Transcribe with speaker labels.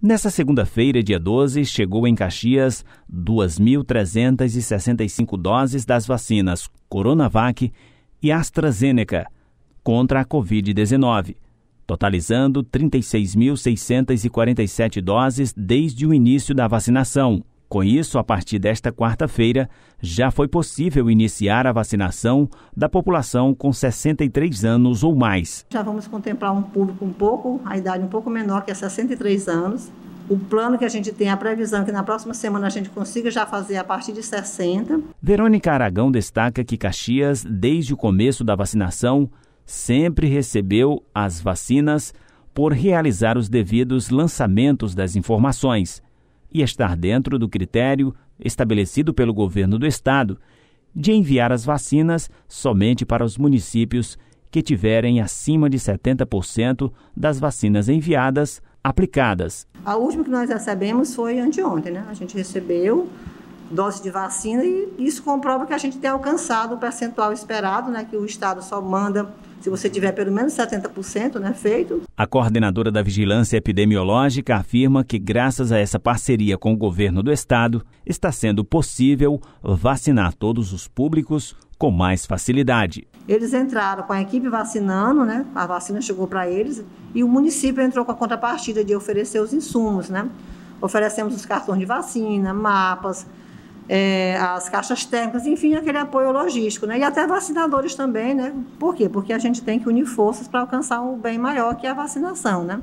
Speaker 1: Nessa segunda-feira, dia 12, chegou em Caxias 2.365 doses das vacinas Coronavac e AstraZeneca contra a Covid-19, totalizando 36.647 doses desde o início da vacinação. Com isso, a partir desta quarta-feira, já foi possível iniciar a vacinação da população com 63 anos ou mais.
Speaker 2: Já vamos contemplar um público um pouco, a idade um pouco menor que é 63 anos. O plano que a gente tem, a previsão é que na próxima semana a gente consiga já fazer a partir de 60.
Speaker 1: Verônica Aragão destaca que Caxias, desde o começo da vacinação, sempre recebeu as vacinas por realizar os devidos lançamentos das informações e estar dentro do critério estabelecido pelo governo do estado de enviar as vacinas somente para os municípios que tiverem acima de 70% das vacinas enviadas aplicadas.
Speaker 2: A última que nós recebemos foi anteontem, né? A gente recebeu dose de vacina e isso comprova que a gente tem alcançado o percentual esperado, né? Que o Estado só manda se você tiver pelo menos 70% né, feito.
Speaker 1: A coordenadora da Vigilância Epidemiológica afirma que, graças a essa parceria com o governo do estado, está sendo possível vacinar todos os públicos com mais facilidade.
Speaker 2: Eles entraram com a equipe vacinando, né? A vacina chegou para eles e o município entrou com a contrapartida de oferecer os insumos, né? Oferecemos os cartões de vacina, mapas, é, as caixas térmicas, enfim, aquele apoio logístico, né? E até vacinadores também, né? Por quê? Porque a gente tem que unir forças para alcançar um bem maior que é a vacinação, né?